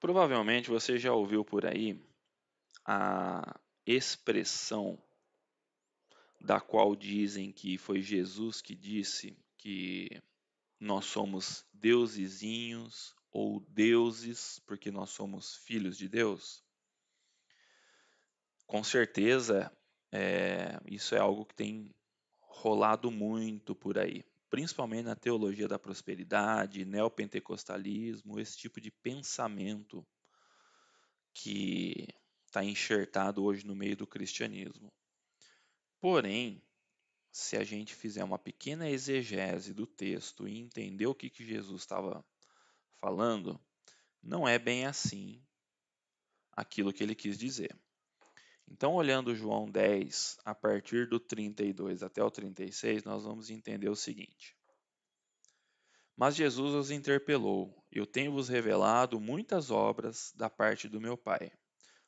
Provavelmente você já ouviu por aí a expressão da qual dizem que foi Jesus que disse que nós somos deusezinhos ou deuses porque nós somos filhos de Deus? Com certeza, é, isso é algo que tem rolado muito por aí principalmente na teologia da prosperidade, neopentecostalismo, esse tipo de pensamento que está enxertado hoje no meio do cristianismo. Porém, se a gente fizer uma pequena exegese do texto e entender o que, que Jesus estava falando, não é bem assim aquilo que ele quis dizer. Então, olhando João 10, a partir do 32 até o 36, nós vamos entender o seguinte. Mas Jesus os interpelou: Eu tenho vos revelado muitas obras da parte do meu Pai.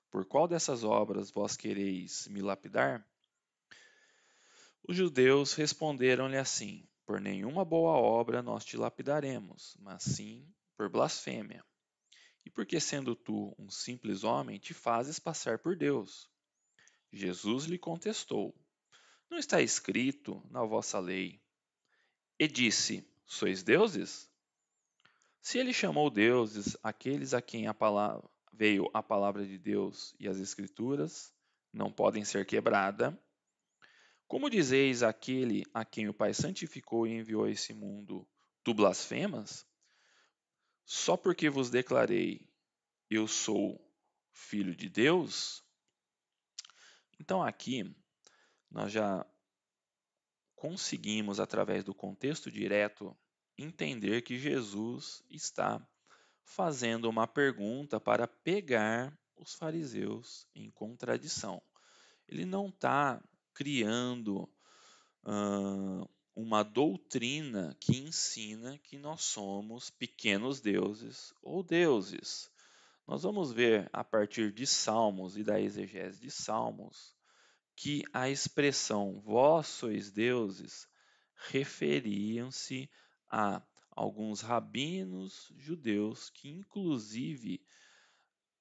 Por qual dessas obras vós quereis me lapidar? Os judeus responderam-lhe assim: Por nenhuma boa obra nós te lapidaremos, mas sim por blasfêmia. E porque, sendo tu um simples homem, te fazes passar por Deus? Jesus lhe contestou: Não está escrito na vossa lei. E disse: Sois deuses? Se ele chamou deuses aqueles a quem a palavra, veio a palavra de Deus e as Escrituras, não podem ser quebrada, como dizeis aquele a quem o Pai santificou e enviou a esse mundo, tu blasfemas? Só porque vos declarei, eu sou filho de Deus, então aqui nós já conseguimos, através do contexto direto, entender que Jesus está fazendo uma pergunta para pegar os fariseus em contradição. Ele não está criando uh, uma doutrina que ensina que nós somos pequenos deuses ou deuses. Nós vamos ver a partir de Salmos e da exegese de Salmos que a expressão vós sois deuses referiam-se a alguns rabinos judeus que, inclusive,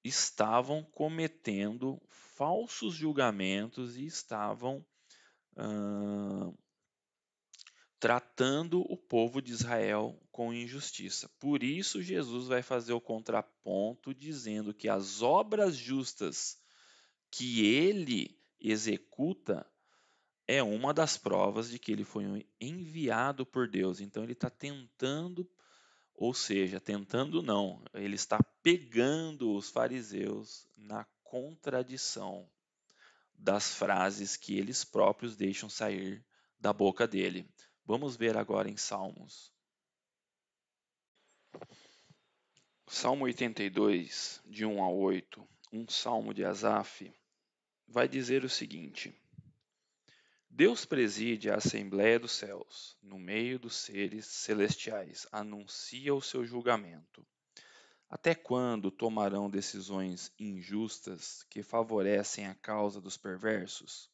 estavam cometendo falsos julgamentos e estavam tratando o povo de Israel com injustiça. Por isso, Jesus vai fazer o contraponto dizendo que as obras justas que ele executa é uma das provas de que ele foi enviado por Deus. Então, ele está tentando, ou seja, tentando não, ele está pegando os fariseus na contradição das frases que eles próprios deixam sair da boca dele. Vamos ver agora em Salmos Salmo 82, de 1 a 8, um salmo de Asaf, vai dizer o seguinte: Deus preside a Assembleia dos Céus, no meio dos seres celestiais, anuncia o seu julgamento. Até quando tomarão decisões injustas que favorecem a causa dos perversos?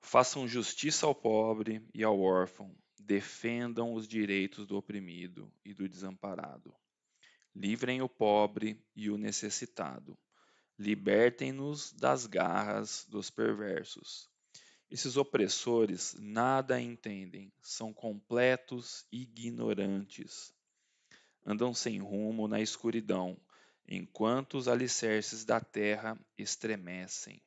Façam justiça ao pobre e ao órfão, defendam os direitos do oprimido e do desamparado. Livrem o pobre e o necessitado. Libertem-nos das garras dos perversos. Esses opressores nada entendem, são completos ignorantes. Andam sem rumo na escuridão, enquanto os alicerces da terra estremecem.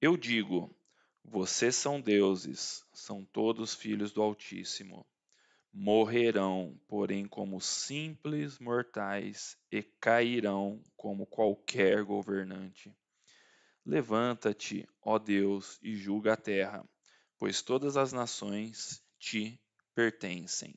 Eu digo: vocês são deuses, são todos filhos do Altíssimo morrerão, porém, como simples mortais e cairão como qualquer governante. Levanta-te, ó Deus, e julga a terra, pois todas as nações te pertencem.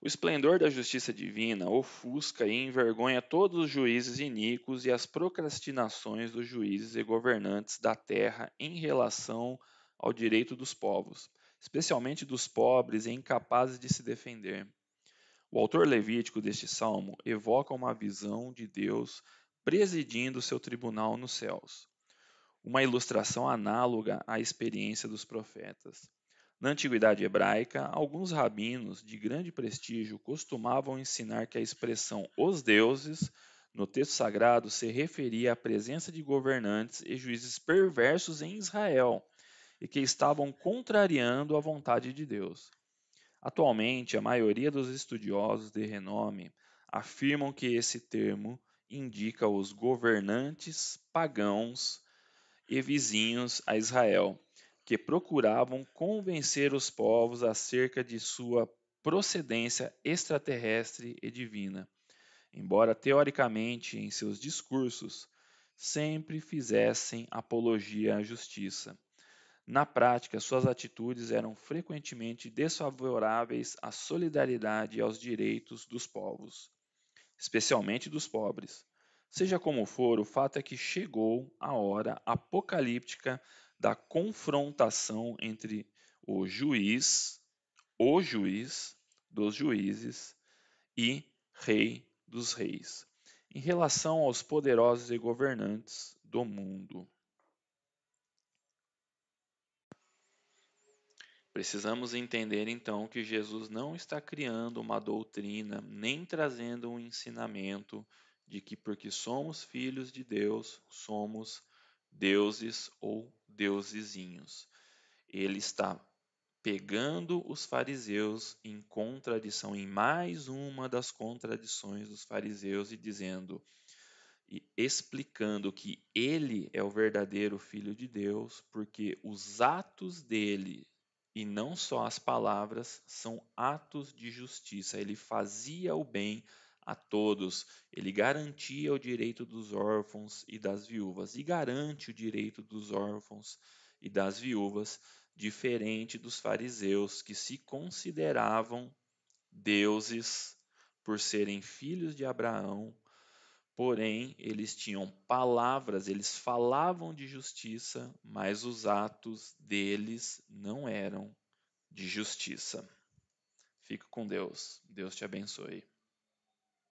O esplendor da justiça divina ofusca e envergonha todos os juízes iníquos e as procrastinações dos juízes e governantes da terra em relação ao direito dos povos especialmente dos pobres e incapazes de se defender. O autor levítico deste salmo evoca uma visão de Deus presidindo seu tribunal nos céus, uma ilustração análoga à experiência dos profetas. Na antiguidade hebraica, alguns rabinos de grande prestígio costumavam ensinar que a expressão os deuses no texto sagrado se referia à presença de governantes e juízes perversos em Israel, e que estavam contrariando a vontade de Deus. Atualmente, a maioria dos estudiosos de renome afirmam que esse termo indica os governantes pagãos e vizinhos a Israel, que procuravam convencer os povos acerca de sua procedência extraterrestre e divina, embora teoricamente em seus discursos sempre fizessem apologia à justiça. Na prática, suas atitudes eram frequentemente desfavoráveis à solidariedade e aos direitos dos povos, especialmente dos pobres. Seja como for, o fato é que chegou a hora apocalíptica da confrontação entre o juiz, o juiz dos juízes e rei dos reis, em relação aos poderosos e governantes do mundo. Precisamos entender então que Jesus não está criando uma doutrina, nem trazendo um ensinamento de que porque somos filhos de Deus, somos deuses ou deusezinhos. Ele está pegando os fariseus em contradição, em mais uma das contradições dos fariseus e dizendo e explicando que ele é o verdadeiro filho de Deus, porque os atos dele e não só as palavras, são atos de justiça. Ele fazia o bem a todos, ele garantia o direito dos órfãos e das viúvas, e garante o direito dos órfãos e das viúvas, diferente dos fariseus que se consideravam deuses por serem filhos de Abraão Porém, eles tinham palavras, eles falavam de justiça, mas os atos deles não eram de justiça. Fico com Deus. Deus te abençoe.